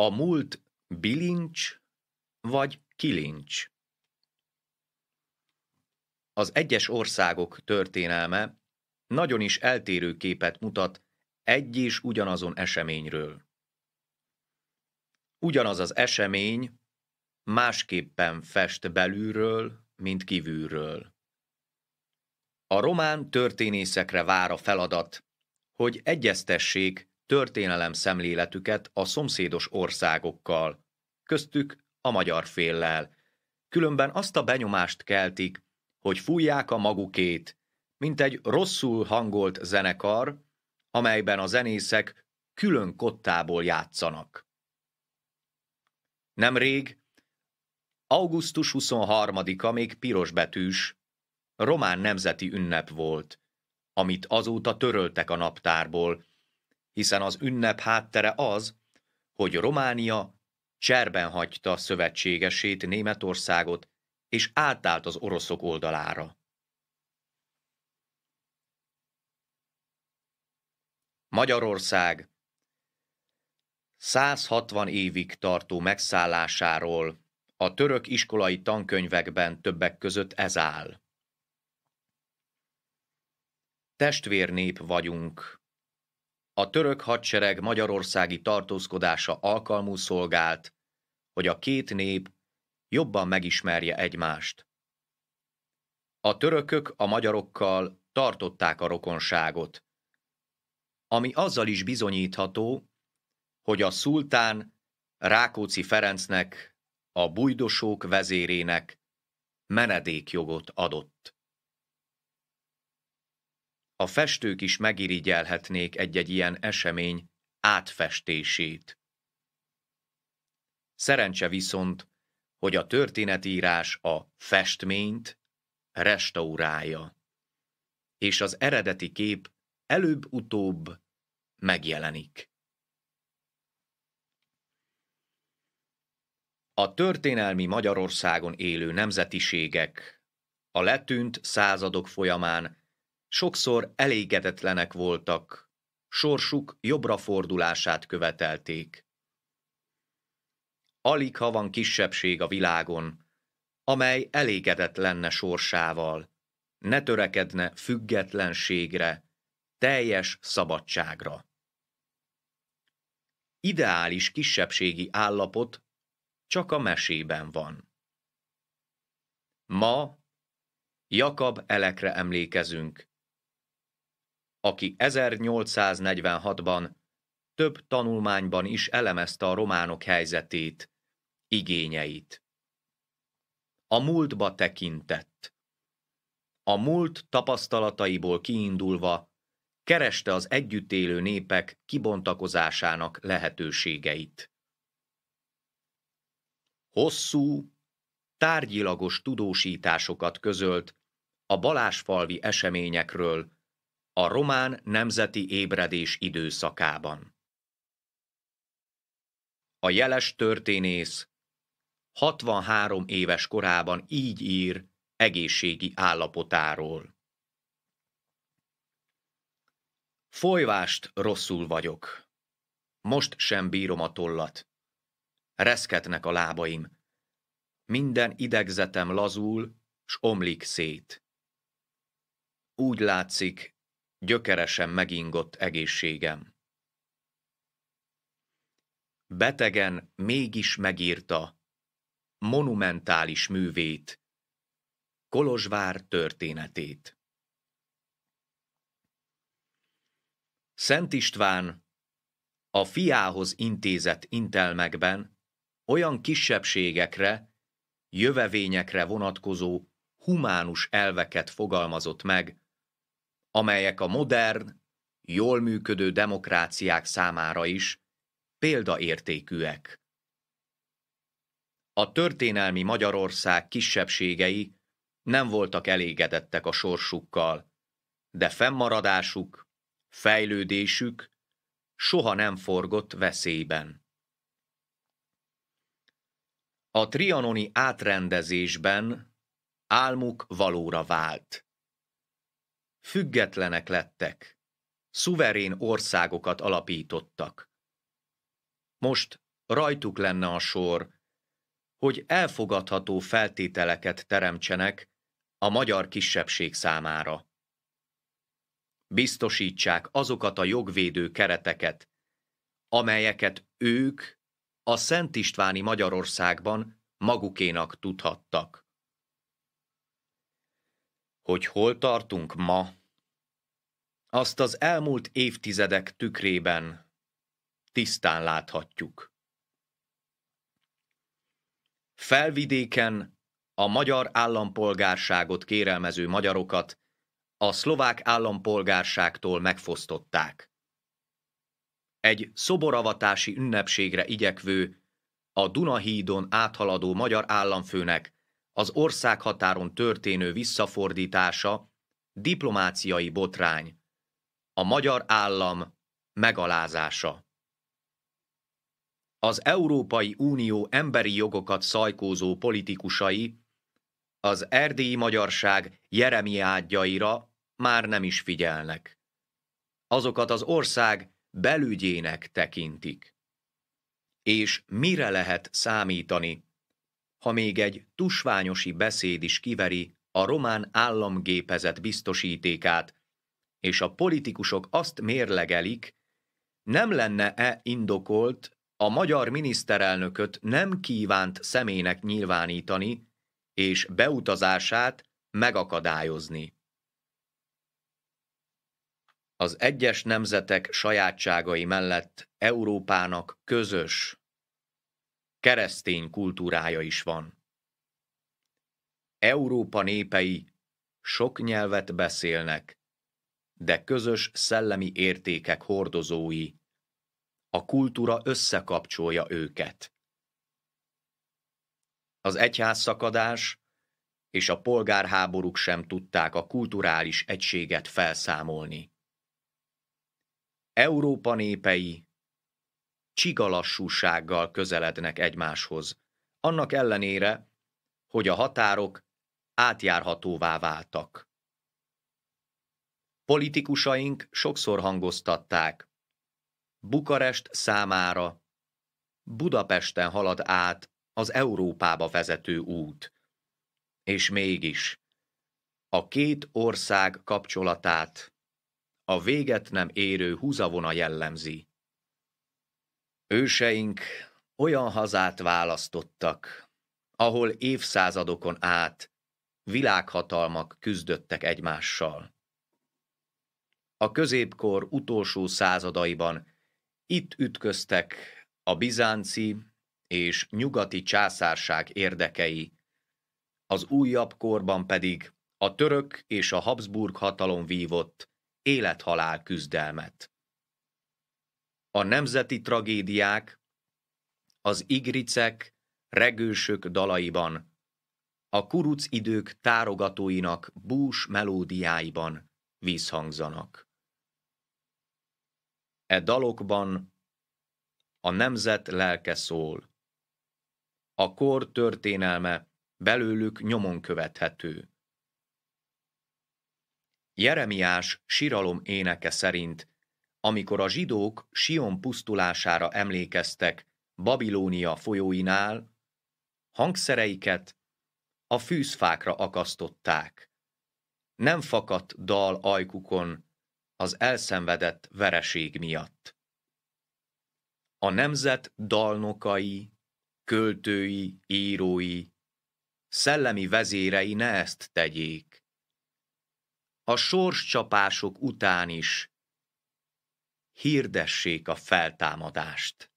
A múlt bilincs vagy kilincs? Az egyes országok történelme nagyon is eltérő képet mutat egy és ugyanazon eseményről. Ugyanaz az esemény másképpen fest belülről, mint kívülről. A román történészekre vár a feladat, hogy egyeztessék történelem szemléletüket a szomszédos országokkal, köztük a magyar féllel. Különben azt a benyomást keltik, hogy fújják a magukét, mint egy rosszul hangolt zenekar, amelyben a zenészek külön kottából játszanak. Nemrég, augusztus 23-a még pirosbetűs, román nemzeti ünnep volt, amit azóta töröltek a naptárból, hiszen az ünnep háttere az, hogy Románia cserben hagyta szövetségesét Németországot, és átállt az oroszok oldalára. Magyarország 160 évig tartó megszállásáról a török iskolai tankönyvekben többek között ez áll. Testvérnép vagyunk, a török hadsereg magyarországi tartózkodása alkalmú szolgált, hogy a két nép jobban megismerje egymást. A törökök a magyarokkal tartották a rokonságot, ami azzal is bizonyítható, hogy a szultán Rákóczi Ferencnek, a bujdosók vezérének menedékjogot adott. A festők is megirigyelhetnék egy-egy ilyen esemény átfestését. Szerencse viszont, hogy a történetírás a festményt restaurálja, és az eredeti kép előbb-utóbb megjelenik. A történelmi Magyarországon élő nemzetiségek a letűnt századok folyamán Sokszor elégedetlenek voltak, sorsuk jobbra fordulását követelték. Alig ha van kisebbség a világon, amely elégedett lenne sorsával, ne törekedne függetlenségre, teljes szabadságra. Ideális kisebbségi állapot csak a mesében van. Ma Jakab elekre emlékezünk, aki 1846-ban több tanulmányban is elemezte a románok helyzetét, igényeit. A múltba tekintett. A múlt tapasztalataiból kiindulva kereste az együttélő népek kibontakozásának lehetőségeit. Hosszú, tárgyilagos tudósításokat közölt a balásfalvi eseményekről a román nemzeti ébredés időszakában. A jeles történész 63 éves korában így ír egészségi állapotáról. Folyvást rosszul vagyok. Most sem bírom a tollat. Reszketnek a lábaim. Minden idegzetem lazul, s omlik szét. Úgy látszik, gyökeresen megingott egészségem. Betegen mégis megírta monumentális művét, Kolozsvár történetét. Szent István a fiához intézett intelmekben olyan kisebbségekre, jövevényekre vonatkozó humánus elveket fogalmazott meg, amelyek a modern, jól működő demokráciák számára is példaértékűek. A történelmi Magyarország kisebbségei nem voltak elégedettek a sorsukkal, de fennmaradásuk, fejlődésük soha nem forgott veszélyben. A trianoni átrendezésben álmuk valóra vált függetlenek lettek, szuverén országokat alapítottak. Most rajtuk lenne a sor, hogy elfogadható feltételeket teremtsenek a magyar kisebbség számára. Biztosítsák azokat a jogvédő kereteket, amelyeket ők a Szent Istváni Magyarországban magukénak tudhattak hogy hol tartunk ma, azt az elmúlt évtizedek tükrében tisztán láthatjuk. Felvidéken a magyar állampolgárságot kérelmező magyarokat a szlovák állampolgárságtól megfosztották. Egy szoboravatási ünnepségre igyekvő, a Dunahídon áthaladó magyar államfőnek az országhatáron történő visszafordítása diplomáciai botrány, a magyar állam megalázása. Az Európai Unió emberi jogokat szajkózó politikusai az erdélyi magyarság jeremiádjaira már nem is figyelnek. Azokat az ország belügyének tekintik. És mire lehet számítani ha még egy tusványosi beszéd is kiveri a román államgépezet biztosítékát, és a politikusok azt mérlegelik, nem lenne-e indokolt a magyar miniszterelnököt nem kívánt személynek nyilvánítani, és beutazását megakadályozni. Az egyes nemzetek sajátságai mellett Európának közös, keresztény kultúrája is van. Európa népei sok nyelvet beszélnek, de közös szellemi értékek hordozói. A kultúra összekapcsolja őket. Az egyházszakadás és a polgárháborúk sem tudták a kulturális egységet felszámolni. Európa népei csigalassúsággal közelednek egymáshoz, annak ellenére, hogy a határok átjárhatóvá váltak. Politikusaink sokszor hangoztatták, Bukarest számára Budapesten halad át az Európába vezető út. És mégis a két ország kapcsolatát a véget nem érő húzavona jellemzi. Őseink olyan hazát választottak, ahol évszázadokon át világhatalmak küzdöttek egymással. A középkor utolsó századaiban itt ütköztek a bizánci és nyugati császárság érdekei, az újabb korban pedig a török és a Habsburg hatalom vívott élethalál küzdelmet a nemzeti tragédiák, az igricek, regősök dalaiban, a kuruc idők tárogatóinak bús melódiáiban vízhangzanak. E dalokban a nemzet lelke szól, a kor történelme belőlük nyomon követhető. Jeremiás síralom éneke szerint amikor a zsidók Sion pusztulására emlékeztek Babilónia folyóinál, hangszereiket a fűzfákra akasztották. Nem fakadt dal ajkukon az elszenvedett vereség miatt. A nemzet dalnokai, költői, írói, szellemi vezérei ne ezt tegyék. A sorscsapások után is hirdessék a feltámadást.